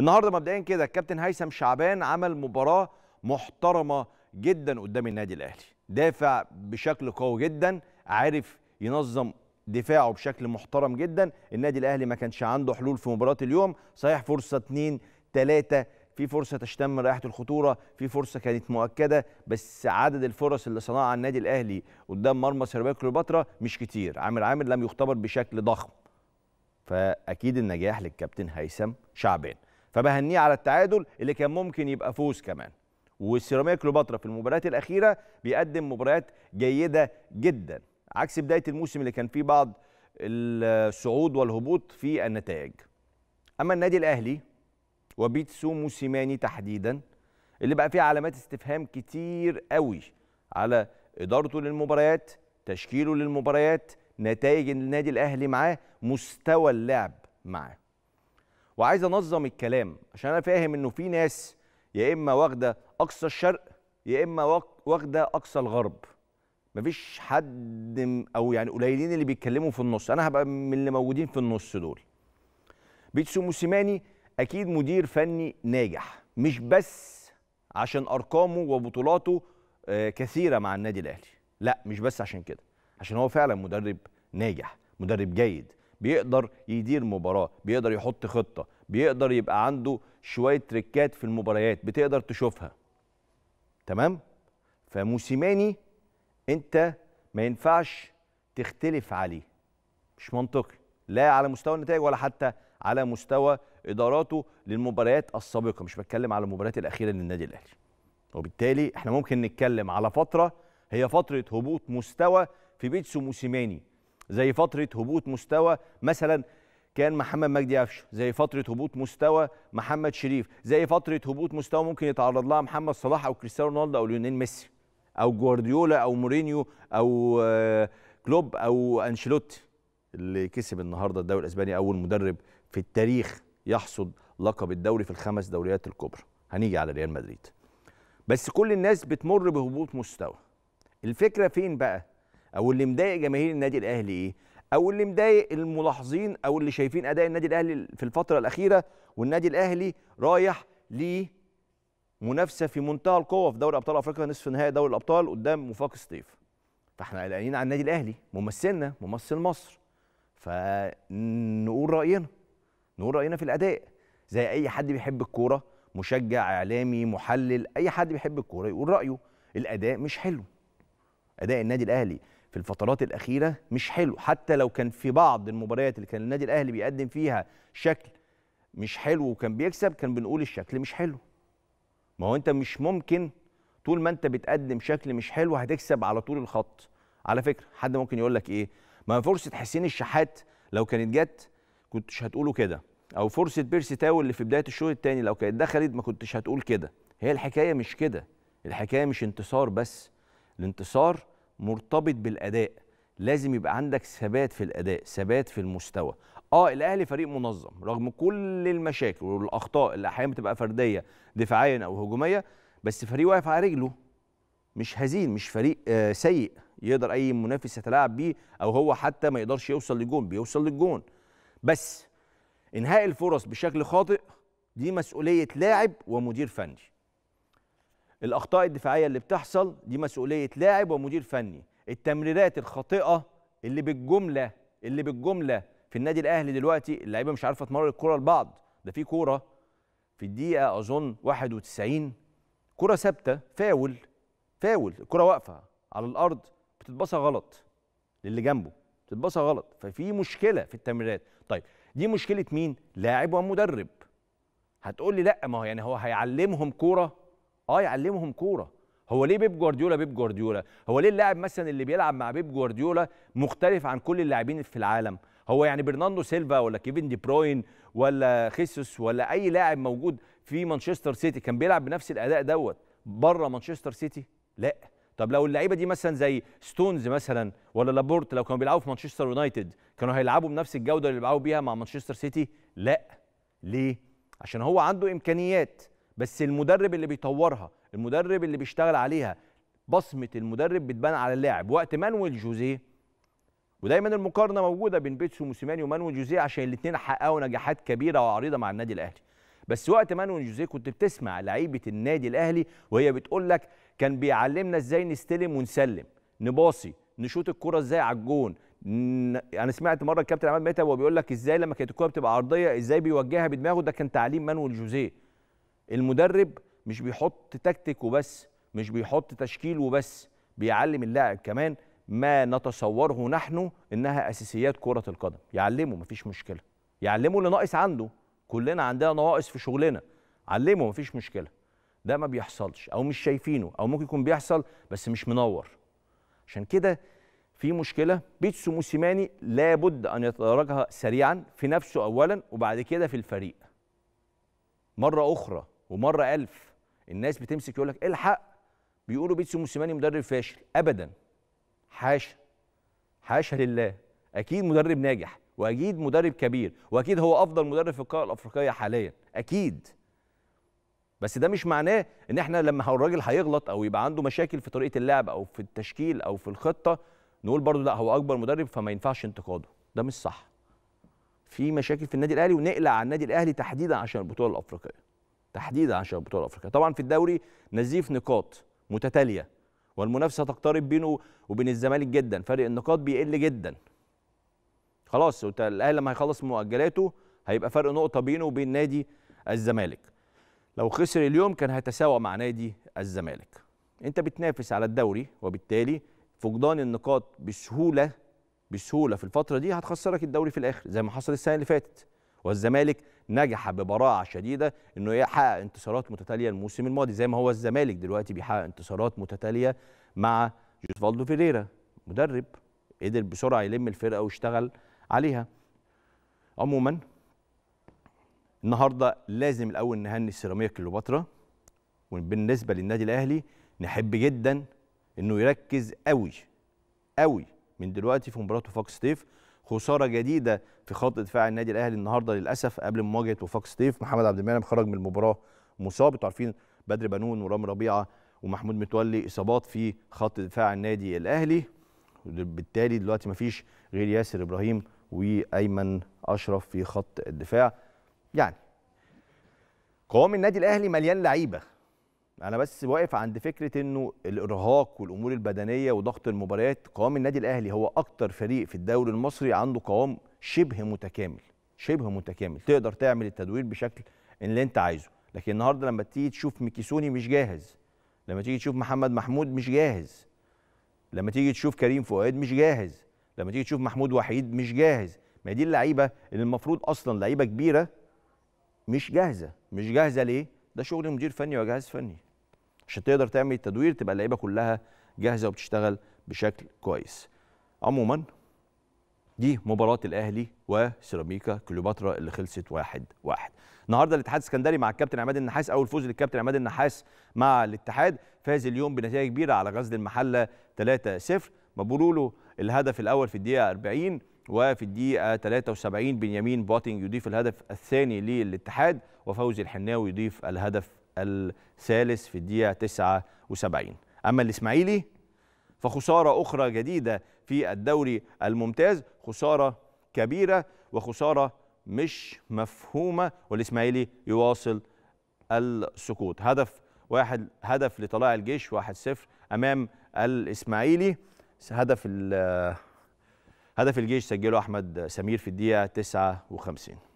النهارده مبدئيا كده الكابتن هيثم شعبان عمل مباراه محترمه جدا قدام النادي الاهلي دافع بشكل قوي جدا عارف ينظم دفاعه بشكل محترم جدا النادي الاهلي ما كانش عنده حلول في مباراه اليوم صحيح فرصه 2 3 في فرصه تشتم رائحه الخطوره في فرصه كانت مؤكده بس عدد الفرص اللي صنعها النادي الاهلي قدام مرمى سيراميكا كليوباترا مش كتير عامر عامر لم يختبر بشكل ضخم فاكيد النجاح للكابتن هيثم شعبان فبهنيه على التعادل اللي كان ممكن يبقى فوز كمان والسيراميك كليوباترا في المباريات الاخيره بيقدم مباريات جيده جدا عكس بدايه الموسم اللي كان فيه بعض الصعود والهبوط في النتائج اما النادي الاهلي وبيتسو موسيماني تحديدا اللي بقى فيه علامات استفهام كتير قوي على ادارته للمباريات تشكيله للمباريات نتائج النادي الاهلي معاه مستوى اللعب معاه وعايز انظم الكلام عشان انا فاهم انه في ناس يا اما واخده اقصى الشرق يا اما واخده اقصى الغرب مفيش حد او يعني قليلين اللي بيتكلموا في النص انا هبقى من اللي موجودين في النص دول بيتسو موسيماني اكيد مدير فني ناجح مش بس عشان ارقامه وبطولاته آه، كثيره مع النادي الاهلي لا مش بس عشان كده عشان هو فعلا مدرب ناجح مدرب جيد بيقدر يدير مباراه بيقدر يحط خطه بيقدر يبقى عنده شويه تريكات في المباريات بتقدر تشوفها تمام فموسيماني انت ما ينفعش تختلف عليه مش منطقي لا على مستوى النتائج ولا حتى على مستوى اداراته للمباريات السابقه مش بتكلم على المباريات الاخيره للنادي الاهلي وبالتالي احنا ممكن نتكلم على فتره هي فتره هبوط مستوى في بيتسو موسيماني زي فتره هبوط مستوى مثلا كان محمد مجدي قفشه زي فتره هبوط مستوى محمد شريف زي فتره هبوط مستوى ممكن يتعرض لها محمد صلاح او كريستيانو رونالدو او ليونيل ميسي او جوارديولا او مورينيو او آه، كلوب او انشيلوتي اللي كسب النهارده الدوري الاسباني اول مدرب في التاريخ يحصد لقب الدوري في الخمس دوريات الكبرى هنيجي على ريال مدريد بس كل الناس بتمر بهبوط مستوى الفكره فين بقى او اللي مضايق جماهير النادي الاهلي ايه او اللي مضايق الملاحظين او اللي شايفين اداء النادي الاهلي في الفتره الاخيره والنادي الاهلي رايح لمنافسه في منتهى القوه في دوري ابطال افريقيا نصف نهائي دوري الابطال قدام وفاق السطيف فاحنا قلقانين على النادي الاهلي ممثلنا ممثل مصر فنقول راينا نقول راينا في الاداء زي اي حد بيحب الكوره مشجع اعلامي محلل اي حد بيحب الكوره يقول رايه الاداء مش حلو اداء النادي الاهلي في الفترات الأخيرة مش حلو حتى لو كان في بعض المباريات اللي كان النادي الأهلي بيقدم فيها شكل مش حلو وكان بيكسب كان بنقول الشكل مش حلو ما هو أنت مش ممكن طول ما أنت بتقدم شكل مش حلو هتكسب على طول الخط على فكرة حد ممكن يقول لك إيه ما فرصة حسين الشحات لو كانت جت كنتش هتقوله كده او فرصه بيرسي تاو اللي في بدايه الشوط الثاني لو كانت دخلت ما كنتش هتقول كده هي الحكايه مش كده الحكايه مش انتصار بس الانتصار مرتبط بالاداء لازم يبقى عندك ثبات في الاداء ثبات في المستوى اه الاهلي فريق منظم رغم كل المشاكل والاخطاء اللي احيانا بتبقى فرديه دفاعيا او هجوميه بس فريق واقف على رجله مش هزين مش فريق آه سيء يقدر اي منافس يتلاعب بيه او هو حتى ما يقدرش يوصل للجون بيوصل للجون بس انهاء الفرص بشكل خاطئ دي مسؤوليه لاعب ومدير فني الاخطاء الدفاعيه اللي بتحصل دي مسؤوليه لاعب ومدير فني التمريرات الخاطئه اللي بالجمله اللي بالجمله في النادي الاهلي دلوقتي اللعيبه مش عارفه تمرر الكره لبعض ده في كوره في الدقيقه اظن 91 كره ثابته فاول فاول الكره واقفه على الارض بتتباصى غلط للي جنبه بتتباصى غلط ففي مشكله في التمريرات طيب دي مشكله مين لاعب ومدرب هتقول لي لا ما هو يعني هو هيعلمهم كوره اه يعلمهم كوره هو ليه بيب جوارديولا بيب جوارديولا هو ليه اللاعب مثلا اللي بيلعب مع بيب جوارديولا مختلف عن كل اللاعبين في العالم هو يعني برناندو سيلفا ولا كيفن دي بروين ولا خيسوس ولا اي لاعب موجود في مانشستر سيتي كان بيلعب بنفس الاداء دوت بره مانشستر سيتي لا طب لو اللعيبه دي مثلا زي ستونز مثلا ولا لابورت لو كانوا بيلعبوا في مانشستر يونايتد كانوا هيلعبوا بنفس الجوده اللي بيلعبوا بيها مع مانشستر سيتي لا ليه عشان هو عنده امكانيات بس المدرب اللي بيطورها المدرب اللي بيشتغل عليها بصمه المدرب بتبان على اللاعب وقت مانويل جوزيه ودايما المقارنه موجوده بين بيتسو موسيماني ومانويل جوزيه عشان الاثنين حققوا نجاحات كبيره وعريضه مع النادي الاهلي بس وقت مانويل جوزيه كنت بتسمع لعيبه النادي الاهلي وهي بتقول لك كان بيعلمنا ازاي نستلم ونسلم نباصي نشوط الكره ازاي على الجون انا سمعت مره الكابتن عماد متعب وهو بيقول لك ازاي لما كانت الكوره بتبقى عرضيه ازاي بيوجهها بدماغه ده كان تعليم مانويل جوزيه المدرب مش بيحط تكتيك وبس مش بيحط تشكيل وبس بيعلم اللاعب كمان ما نتصوره نحن انها اساسيات كره القدم يعلمه مفيش مشكله يعلمه اللي ناقص عنده كلنا عندنا نواقص في شغلنا علمه مفيش مشكله ده ما بيحصلش او مش شايفينه او ممكن يكون بيحصل بس مش منور عشان كده في مشكله بيتسو موسيماني لابد ان يتدرجها سريعا في نفسه اولا وبعد كده في الفريق مره اخرى ومره ألف الناس بتمسك يقول لك الحق بيقولوا بيتسو موسيماني مدرب فاشل ابدا حاشا حاشا لله اكيد مدرب ناجح واكيد مدرب كبير واكيد هو افضل مدرب في القاره الافريقيه حاليا اكيد بس ده مش معناه ان احنا لما الراجل هيغلط او يبقى عنده مشاكل في طريقه اللعب او في التشكيل او في الخطه نقول برضو لا هو اكبر مدرب فما ينفعش انتقاده ده مش صح في مشاكل في النادي الاهلي ونقلع على النادي الاهلي تحديدا عشان البطوله الافريقيه تحديدا عشان بطوله افريقيا طبعا في الدوري نزيف نقاط متتاليه والمنافسه تقترب بينه وبين الزمالك جدا فرق النقاط بيقل جدا خلاص الاهلي لما هيخلص مؤجلاته هيبقى فرق نقطه بينه وبين نادي الزمالك لو خسر اليوم كان هيتساوى مع نادي الزمالك انت بتنافس على الدوري وبالتالي فقدان النقاط بسهوله بسهوله في الفتره دي هتخسرك الدوري في الاخر زي ما حصل السنه اللي فاتت والزمالك نجح ببراعه شديده انه يحقق انتصارات متتاليه الموسم الماضي زي ما هو الزمالك دلوقتي بيحقق انتصارات متتاليه مع جوزفالدو فيريرا مدرب قدر بسرعه يلم الفرقه ويشتغل عليها عموما النهارده لازم الاول نهني السيراميك كليوباترا وبالنسبه للنادي الاهلي نحب جدا انه يركز قوي قوي من دلوقتي في مباراته فاكس ستيف خساره جديده في خط دفاع النادي الاهلي النهارده للاسف قبل مواجهه وفاق سطيف محمد عبد المنعم خرج من المباراه مصاب انتوا عارفين بدر بنون ورام ربيعه ومحمود متولي اصابات في خط دفاع النادي الاهلي بالتالي دلوقتي مفيش غير ياسر ابراهيم وايمن اشرف في خط الدفاع يعني قوام النادي الاهلي مليان لعيبه انا بس واقف عند فكره انه الارهاق والامور البدنيه وضغط المباريات قوام النادي الاهلي هو اكتر فريق في الدوري المصري عنده قوام شبه متكامل شبه متكامل تقدر تعمل التدوير بشكل اللي انت عايزه لكن النهارده لما تيجي تشوف ميكيسوني مش جاهز لما تيجي تشوف محمد محمود مش جاهز لما تيجي تشوف كريم فؤاد مش جاهز لما تيجي تشوف محمود وحيد مش جاهز ما دي اللعيبه اللي المفروض اصلا لعيبه كبيره مش جاهزه مش جاهزه ليه ده شغل مدير فني وجهاز فني عشان تقدر تعمل التدوير تبقى اللعيبه كلها جاهزه وبتشتغل بشكل كويس عموما دي مباراة الأهلي وسيراميكا كليوباترا اللي خلصت واحد واحد. النهارده الاتحاد السكندري مع الكابتن عماد النحاس أول فوز للكابتن عماد النحاس مع الاتحاد فاز اليوم بنتيجة كبيرة على غزل المحلة 3-0 مبولوا له الهدف الأول في الدقيقة 40 وفي الدقيقة 73 بنيامين بوتينج يضيف الهدف الثاني للاتحاد وفوزي الحناوي يضيف الهدف الثالث في الدقيقة 79 أما الإسماعيلي فخسارة أخرى جديدة في الدوري الممتاز خسارة كبيرة وخسارة مش مفهومة والإسماعيلي يواصل السقوط هدف واحد هدف لطلائع الجيش واحد صفر أمام الإسماعيلي هدف هدف الجيش سجله أحمد سمير في الدقيقة 59